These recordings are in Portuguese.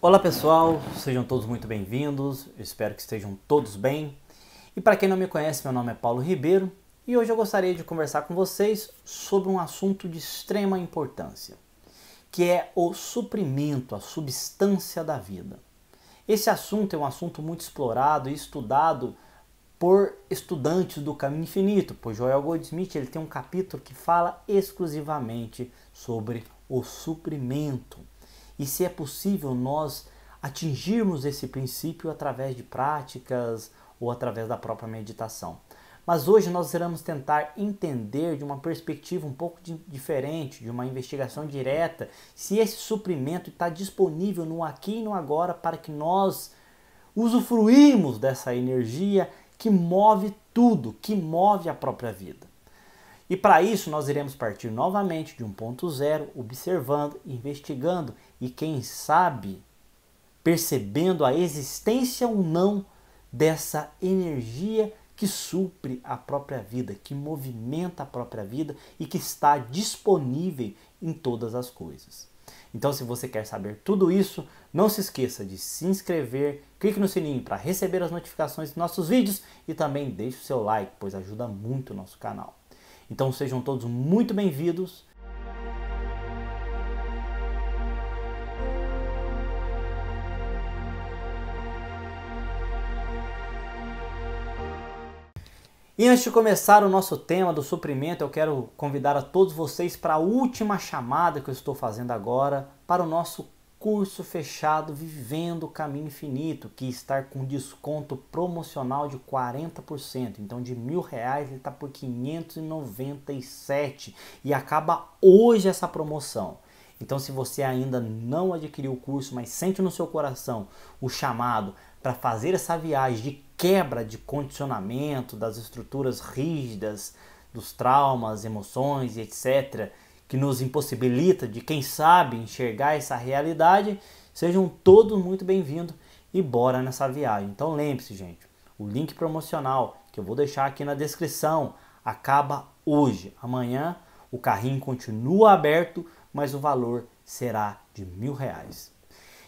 Olá pessoal, sejam todos muito bem-vindos, espero que estejam todos bem. E para quem não me conhece, meu nome é Paulo Ribeiro e hoje eu gostaria de conversar com vocês sobre um assunto de extrema importância, que é o suprimento, a substância da vida. Esse assunto é um assunto muito explorado e estudado por estudantes do caminho infinito, pois Joel Goldsmith ele tem um capítulo que fala exclusivamente sobre o suprimento e se é possível nós atingirmos esse princípio através de práticas ou através da própria meditação. Mas hoje nós iremos tentar entender de uma perspectiva um pouco de, diferente, de uma investigação direta, se esse suprimento está disponível no aqui e no agora para que nós usufruímos dessa energia que move tudo, que move a própria vida. E para isso nós iremos partir novamente de um ponto zero, observando, investigando e quem sabe percebendo a existência ou não dessa energia que supre a própria vida, que movimenta a própria vida e que está disponível em todas as coisas. Então, se você quer saber tudo isso, não se esqueça de se inscrever, clique no sininho para receber as notificações dos nossos vídeos e também deixe o seu like, pois ajuda muito o nosso canal. Então, sejam todos muito bem-vindos. E antes de começar o nosso tema do suprimento, eu quero convidar a todos vocês para a última chamada que eu estou fazendo agora para o nosso curso fechado Vivendo o Caminho Infinito, que está com desconto promocional de 40%. Então, de mil reais ele está por 597 e acaba hoje essa promoção. Então, se você ainda não adquiriu o curso, mas sente no seu coração o chamado para fazer essa viagem de quebra de condicionamento das estruturas rígidas, dos traumas, emoções e etc., que nos impossibilita de, quem sabe, enxergar essa realidade, sejam todos muito bem-vindos e bora nessa viagem. Então, lembre-se, gente, o link promocional que eu vou deixar aqui na descrição acaba hoje. Amanhã o carrinho continua aberto mas o valor será de mil reais.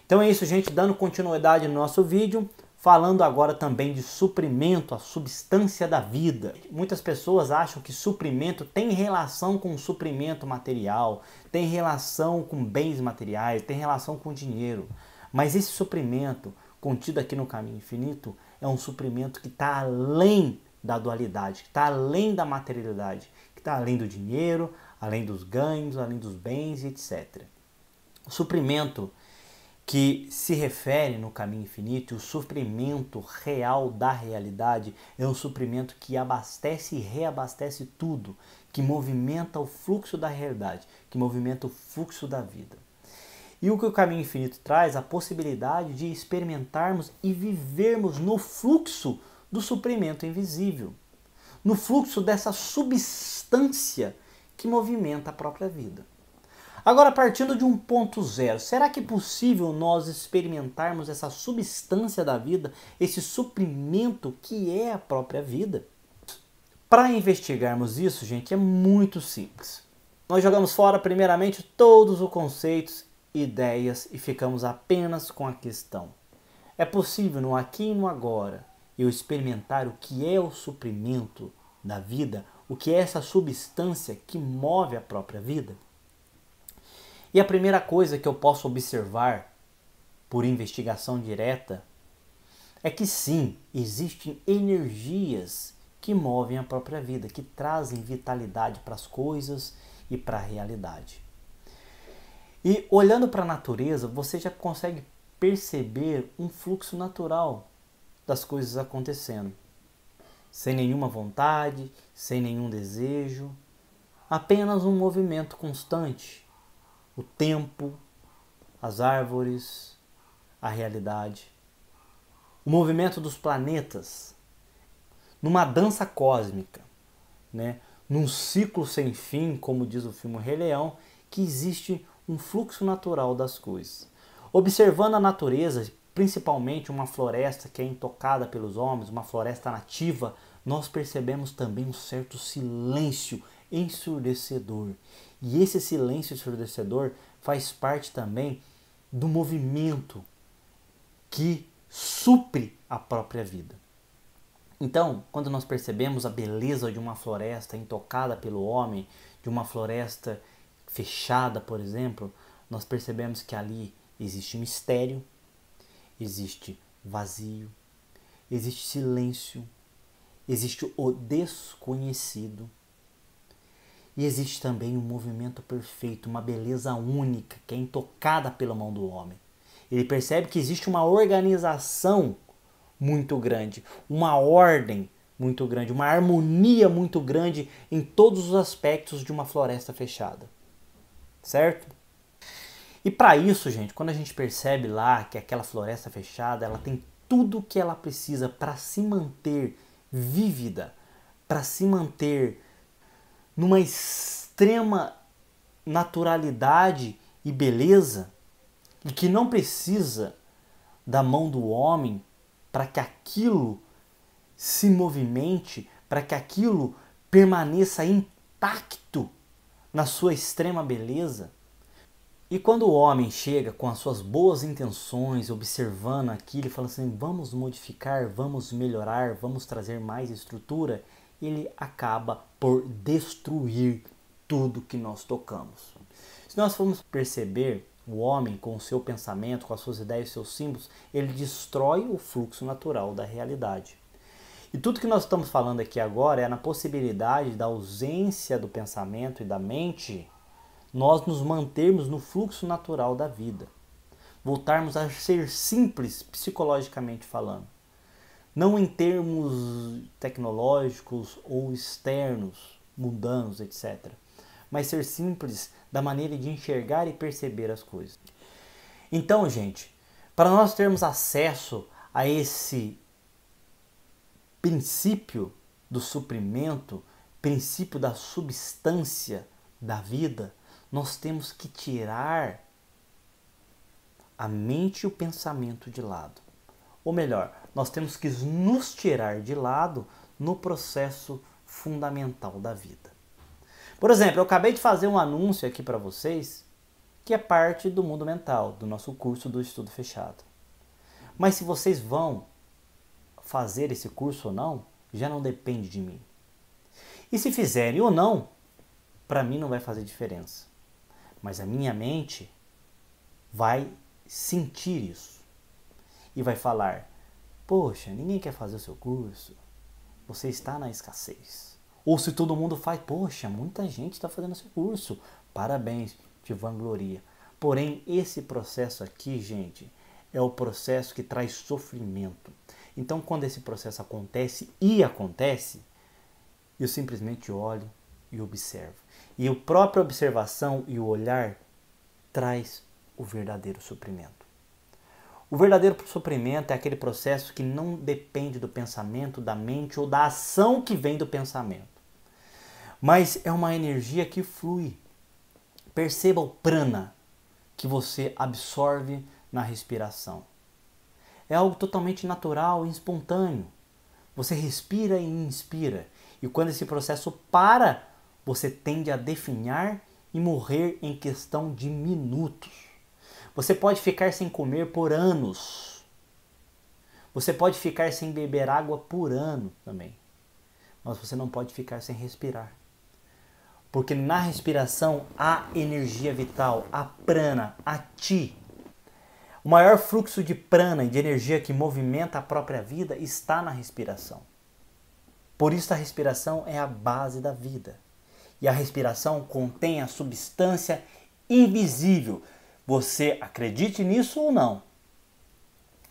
Então é isso, gente. Dando continuidade no nosso vídeo, falando agora também de suprimento, a substância da vida. Muitas pessoas acham que suprimento tem relação com suprimento material, tem relação com bens materiais, tem relação com dinheiro. Mas esse suprimento contido aqui no caminho infinito é um suprimento que está além da dualidade, que está além da materialidade, que está além do dinheiro, além dos ganhos, além dos bens, etc. O suprimento que se refere no caminho infinito, o suprimento real da realidade é um suprimento que abastece e reabastece tudo, que movimenta o fluxo da realidade, que movimenta o fluxo da vida. E o que o caminho infinito traz, a possibilidade de experimentarmos e vivermos no fluxo do suprimento invisível, no fluxo dessa substância que movimenta a própria vida. Agora, partindo de um ponto zero, será que é possível nós experimentarmos essa substância da vida, esse suprimento que é a própria vida? Para investigarmos isso, gente, é muito simples. Nós jogamos fora, primeiramente, todos os conceitos, ideias e ficamos apenas com a questão: é possível no aqui e no agora eu experimentar o que é o suprimento, da vida, o que é essa substância que move a própria vida. E a primeira coisa que eu posso observar por investigação direta é que sim, existem energias que movem a própria vida, que trazem vitalidade para as coisas e para a realidade. E olhando para a natureza, você já consegue perceber um fluxo natural das coisas acontecendo sem nenhuma vontade, sem nenhum desejo, apenas um movimento constante, o tempo, as árvores, a realidade, o movimento dos planetas, numa dança cósmica, né? num ciclo sem fim, como diz o filme Rei Leão, que existe um fluxo natural das coisas. Observando a natureza principalmente uma floresta que é intocada pelos homens, uma floresta nativa, nós percebemos também um certo silêncio ensurdecedor. E esse silêncio ensurdecedor faz parte também do movimento que supre a própria vida. Então, quando nós percebemos a beleza de uma floresta intocada pelo homem, de uma floresta fechada, por exemplo, nós percebemos que ali existe mistério, existe vazio, existe silêncio, existe o desconhecido. E existe também um movimento perfeito, uma beleza única que é intocada pela mão do homem. Ele percebe que existe uma organização muito grande, uma ordem muito grande, uma harmonia muito grande em todos os aspectos de uma floresta fechada. Certo? E para isso, gente, quando a gente percebe lá que aquela floresta fechada, ela tem tudo o que ela precisa para se manter vívida, para se manter numa extrema naturalidade e beleza, e que não precisa da mão do homem para que aquilo se movimente, para que aquilo permaneça intacto na sua extrema beleza. E quando o homem chega com as suas boas intenções, observando aquilo, fala assim: vamos modificar, vamos melhorar, vamos trazer mais estrutura, ele acaba por destruir tudo que nós tocamos. Se nós formos perceber, o homem, com o seu pensamento, com as suas ideias e seus símbolos, ele destrói o fluxo natural da realidade. E tudo que nós estamos falando aqui agora é na possibilidade da ausência do pensamento e da mente nós nos mantermos no fluxo natural da vida, voltarmos a ser simples psicologicamente falando, não em termos tecnológicos ou externos, mundanos, etc., mas ser simples da maneira de enxergar e perceber as coisas. Então, gente, para nós termos acesso a esse princípio do suprimento, princípio da substância da vida, nós temos que tirar a mente e o pensamento de lado. Ou melhor, nós temos que nos tirar de lado no processo fundamental da vida. Por exemplo, eu acabei de fazer um anúncio aqui para vocês que é parte do mundo mental, do nosso curso do estudo fechado. Mas se vocês vão fazer esse curso ou não, já não depende de mim. E se fizerem ou não, para mim não vai fazer diferença mas a minha mente vai sentir isso e vai falar: Poxa, ninguém quer fazer o seu curso, você está na escassez. Ou se todo mundo faz, poxa, muita gente está fazendo seu curso, parabéns, te vangloria. Porém, esse processo aqui, gente, é o processo que traz sofrimento. Então, quando esse processo acontece e acontece, eu simplesmente olho e observo. E a própria observação e o olhar traz o verdadeiro suprimento. O verdadeiro suprimento é aquele processo que não depende do pensamento, da mente ou da ação que vem do pensamento, mas é uma energia que flui. Perceba o prana que você absorve na respiração. É algo totalmente natural e espontâneo. Você respira e inspira. E quando esse processo para você tende a definhar e morrer em questão de minutos. Você pode ficar sem comer por anos. Você pode ficar sem beber água por ano também. Mas você não pode ficar sem respirar. Porque na respiração há energia vital, a prana, a ti. O maior fluxo de prana e de energia que movimenta a própria vida está na respiração. Por isso a respiração é a base da vida e a respiração contém a substância invisível. Você acredite nisso ou não?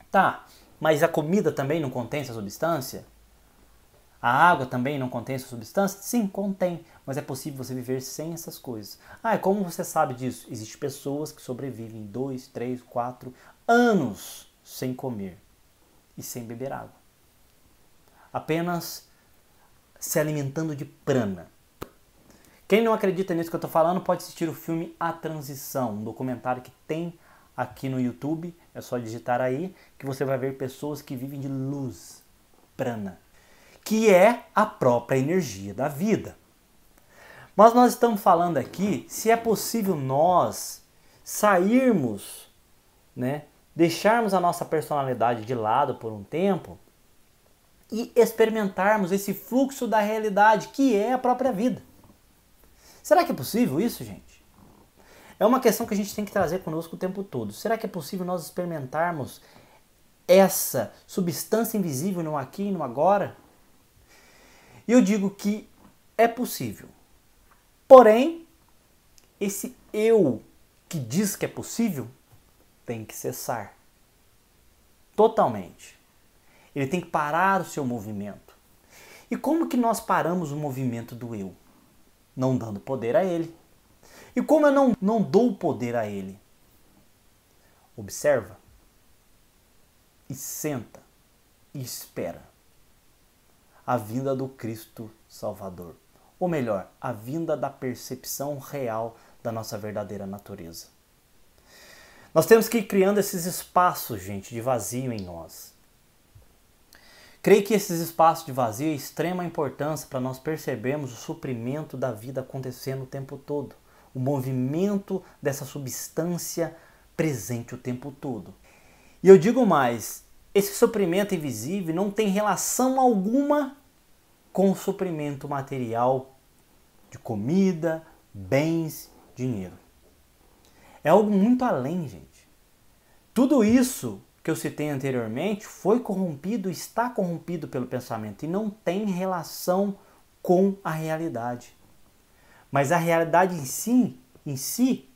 Tá, mas a comida também não contém essa substância? A água também não contém essa substância? Sim, contém, mas é possível você viver sem essas coisas. Ah, e como você sabe disso? Existem pessoas que sobrevivem dois, três, quatro anos sem comer e sem beber água. Apenas se alimentando de prana. Quem não acredita nisso que eu estou falando pode assistir o filme A Transição, um documentário que tem aqui no YouTube. É só digitar aí que você vai ver pessoas que vivem de luz, prana, que é a própria energia da vida. Mas nós estamos falando aqui se é possível nós sairmos, né, deixarmos a nossa personalidade de lado por um tempo e experimentarmos esse fluxo da realidade que é a própria vida. Será que é possível isso, gente? É uma questão que a gente tem que trazer conosco o tempo todo. Será que é possível nós experimentarmos essa substância invisível no aqui e no agora? E eu digo que é possível. Porém, esse eu que diz que é possível tem que cessar totalmente. Ele tem que parar o seu movimento. E como que nós paramos o movimento do eu? não dando poder a ele. E como eu não, não dou poder a ele? Observa e senta e espera a vinda do Cristo Salvador. Ou melhor, a vinda da percepção real da nossa verdadeira natureza. Nós temos que ir criando esses espaços, gente, de vazio em nós. Creio que esses espaços de vazio é extrema importância para nós percebermos o suprimento da vida acontecendo o tempo todo, o movimento dessa substância presente o tempo todo. E eu digo mais, esse suprimento invisível não tem relação alguma com o suprimento material de comida, bens, dinheiro. É algo muito além, gente. Tudo isso que eu citei anteriormente foi corrompido, está corrompido pelo pensamento e não tem relação com a realidade. Mas a realidade em si, em si,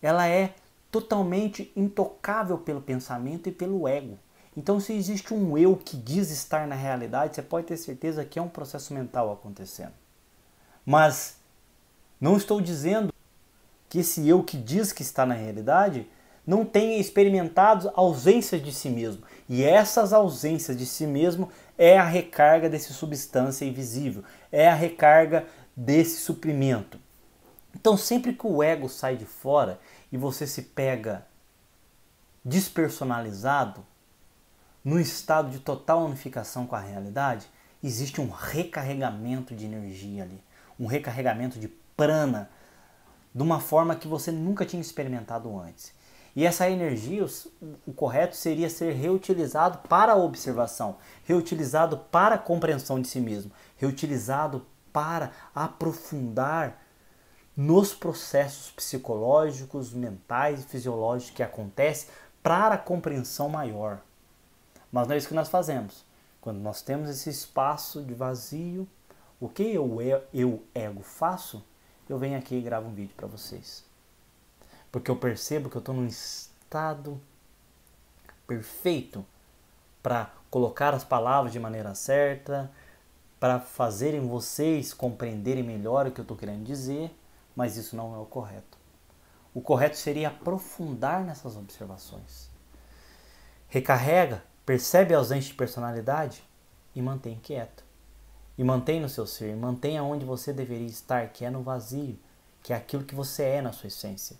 ela é totalmente intocável pelo pensamento e pelo ego. Então, se existe um eu que diz estar na realidade, você pode ter certeza que é um processo mental acontecendo. Mas não estou dizendo que esse eu que diz que está na realidade não tenha experimentado ausências de si mesmo. E essas ausências de si mesmo é a recarga desse substância invisível, é a recarga desse suprimento. Então, sempre que o ego sai de fora e você se pega despersonalizado, no estado de total unificação com a realidade, existe um recarregamento de energia ali, um recarregamento de prana, de uma forma que você nunca tinha experimentado antes. E essa energia, o correto seria ser reutilizado para a observação, reutilizado para a compreensão de si mesmo, reutilizado para aprofundar nos processos psicológicos, mentais e fisiológicos que acontecem para a compreensão maior. Mas não é isso que nós fazemos. Quando nós temos esse espaço de vazio, o que eu, eu ego faço? Eu venho aqui e gravo um vídeo para vocês porque eu percebo que eu estou num estado perfeito para colocar as palavras de maneira certa, para fazerem vocês compreenderem melhor o que eu estou querendo dizer, mas isso não é o correto. O correto seria aprofundar nessas observações. Recarrega, percebe a ausência de personalidade e mantém quieto. E mantém no seu ser, mantém onde você deveria estar, que é no vazio, que é aquilo que você é na sua essência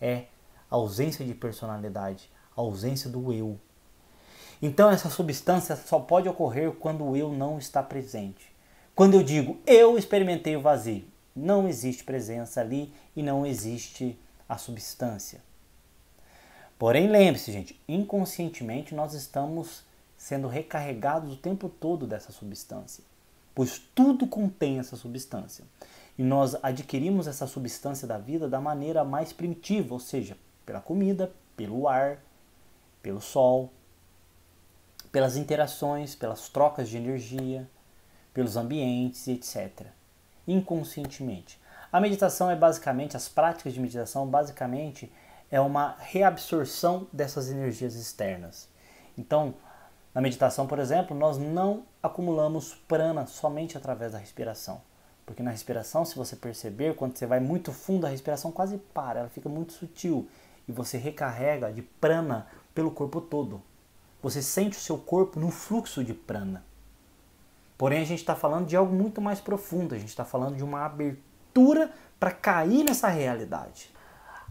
é ausência de personalidade, ausência do eu. Então essa substância só pode ocorrer quando o eu não está presente. Quando eu digo eu experimentei o vazio, não existe presença ali e não existe a substância. Porém, lembre-se, gente, inconscientemente nós estamos sendo recarregados o tempo todo dessa substância, pois tudo contém essa substância. E nós adquirimos essa substância da vida da maneira mais primitiva, ou seja, pela comida, pelo ar, pelo sol, pelas interações, pelas trocas de energia, pelos ambientes, etc. Inconscientemente. A meditação é basicamente, as práticas de meditação basicamente é uma reabsorção dessas energias externas. Então, na meditação, por exemplo, nós não acumulamos prana somente através da respiração. Porque na respiração, se você perceber, quando você vai muito fundo, a respiração quase para, ela fica muito sutil. E você recarrega de prana pelo corpo todo. Você sente o seu corpo no fluxo de prana. Porém, a gente está falando de algo muito mais profundo, a gente está falando de uma abertura para cair nessa realidade.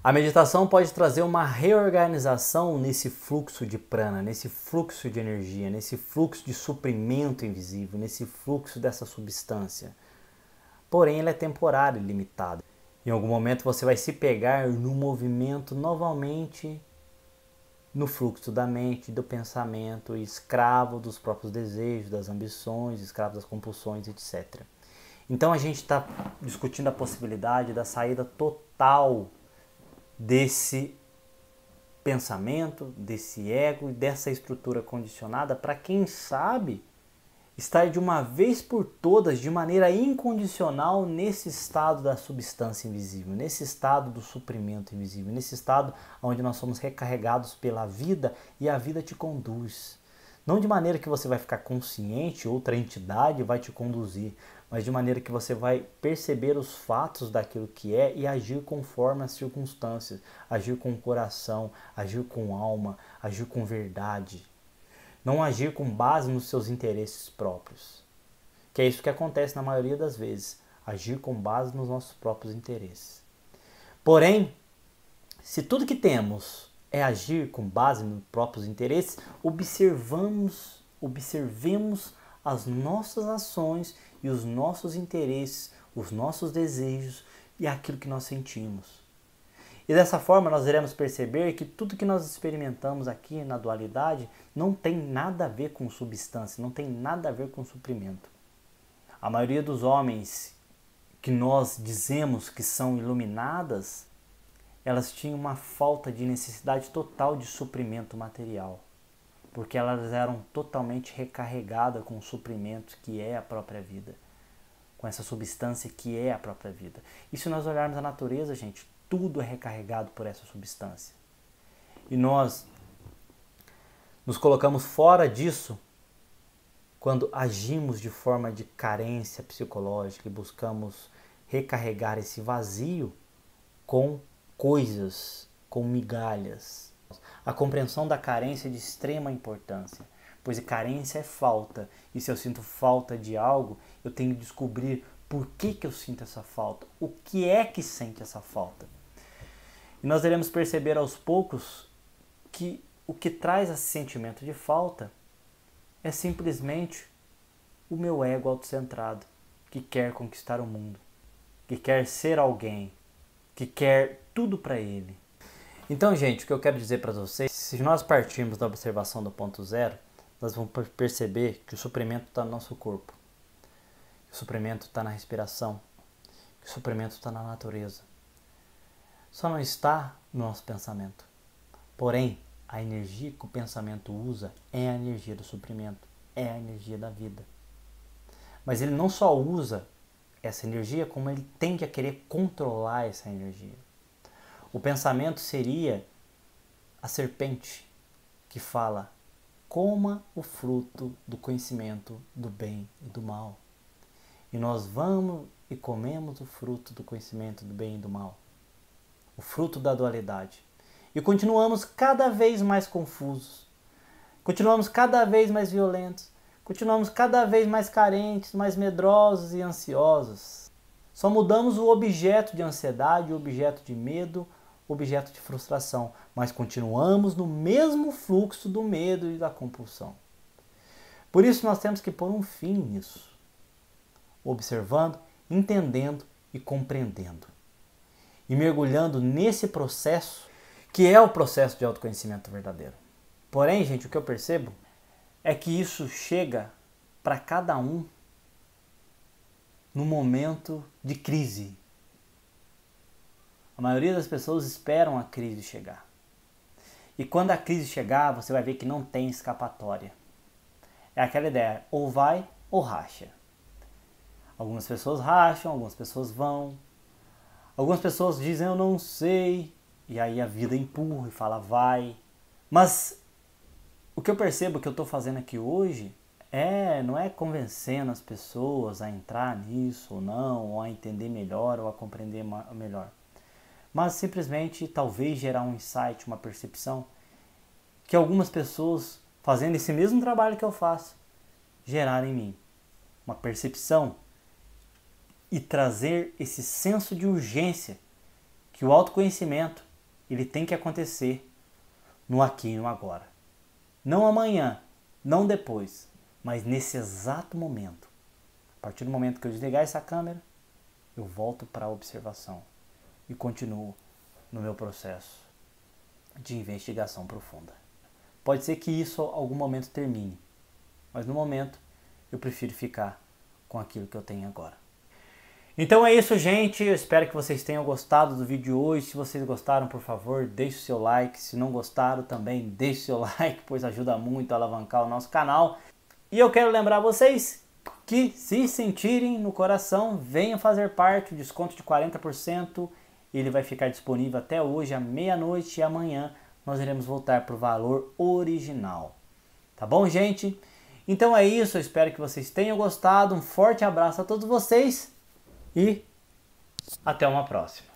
A meditação pode trazer uma reorganização nesse fluxo de prana, nesse fluxo de energia, nesse fluxo de suprimento invisível, nesse fluxo dessa substância porém ela é temporária e limitada. Em algum momento você vai se pegar no movimento novamente no fluxo da mente, do pensamento, escravo dos próprios desejos, das ambições, escravo das compulsões, etc. Então a gente está discutindo a possibilidade da saída total desse pensamento, desse ego e dessa estrutura condicionada para quem sabe estar de uma vez por todas, de maneira incondicional, nesse estado da substância invisível, nesse estado do suprimento invisível, nesse estado onde nós somos recarregados pela vida e a vida te conduz. Não de maneira que você vai ficar consciente, outra entidade vai te conduzir, mas de maneira que você vai perceber os fatos daquilo que é e agir conforme as circunstâncias, agir com coração, agir com alma, agir com verdade não agir com base nos seus interesses próprios. Que é isso que acontece na maioria das vezes, agir com base nos nossos próprios interesses. Porém, se tudo que temos é agir com base nos próprios interesses, observamos, observemos as nossas ações e os nossos interesses, os nossos desejos e aquilo que nós sentimos. E dessa forma nós iremos perceber que tudo que nós experimentamos aqui na dualidade não tem nada a ver com substância, não tem nada a ver com suprimento. A maioria dos homens que nós dizemos que são iluminadas, elas tinham uma falta de necessidade total de suprimento material, porque elas eram totalmente recarregadas com o suprimento que é a própria vida, com essa substância que é a própria vida. E se nós olharmos a natureza, gente, tudo é recarregado por essa substância. E nós nos colocamos fora disso quando agimos de forma de carência psicológica e buscamos recarregar esse vazio com coisas, com migalhas. A compreensão da carência é de extrema importância, pois carência é falta, e se eu sinto falta de algo, eu tenho que descobrir por que, que eu sinto essa falta, o que é que sente essa falta. E nós iremos perceber aos poucos que o que traz esse sentimento de falta é simplesmente o meu ego autocentrado, que quer conquistar o mundo, que quer ser alguém, que quer tudo para ele. Então, gente, o que eu quero dizer para vocês, se nós partirmos da observação do ponto zero, nós vamos perceber que o suprimento está no nosso corpo, que o suprimento está na respiração, que o suprimento está na natureza, só não está no nosso pensamento. Porém, a energia que o pensamento usa é a energia do suprimento, é a energia da vida. Mas ele não só usa essa energia, como ele tende a querer controlar essa energia. O pensamento seria a serpente que fala: coma o fruto do conhecimento do bem e do mal. E nós vamos e comemos o fruto do conhecimento do bem e do mal o fruto da dualidade. E continuamos cada vez mais confusos, continuamos cada vez mais violentos, continuamos cada vez mais carentes, mais medrosos e ansiosos. Só mudamos o objeto de ansiedade, o objeto de medo, o objeto de frustração, mas continuamos no mesmo fluxo do medo e da compulsão. Por isso nós temos que pôr um fim nisso, observando, entendendo e compreendendo e mergulhando nesse processo que é o processo de autoconhecimento verdadeiro. Porém, gente, o que eu percebo é que isso chega para cada um no momento de crise. A maioria das pessoas esperam a crise chegar. E quando a crise chegar, você vai ver que não tem escapatória. É aquela ideia, ou vai ou racha. Algumas pessoas racham, algumas pessoas vão, Algumas pessoas dizem eu não sei, e aí a vida empurra e fala vai. Mas o que eu percebo que eu estou fazendo aqui hoje é não é convencendo as pessoas a entrar nisso ou não, ou a entender melhor, ou a compreender melhor. Mas simplesmente talvez gerar um insight, uma percepção que algumas pessoas fazendo esse mesmo trabalho que eu faço geraram em mim uma percepção e trazer esse senso de urgência que o autoconhecimento ele tem que acontecer no aqui e no agora. Não amanhã, não depois, mas nesse exato momento. A partir do momento que eu desligar essa câmera, eu volto para a observação e continuo no meu processo de investigação profunda. Pode ser que isso algum momento termine, mas no momento eu prefiro ficar com aquilo que eu tenho agora. Então é isso, gente. Eu espero que vocês tenham gostado do vídeo de hoje. Se vocês gostaram, por favor, deixe o seu like. Se não gostaram, também deixe o seu like, pois ajuda muito a alavancar o nosso canal. E eu quero lembrar vocês que, se sentirem no coração, venham fazer parte. O desconto de 40% ele vai ficar disponível até hoje, à meia-noite. E amanhã nós iremos voltar para o valor original. Tá bom, gente? Então é isso. Eu espero que vocês tenham gostado. Um forte abraço a todos vocês e até uma próxima.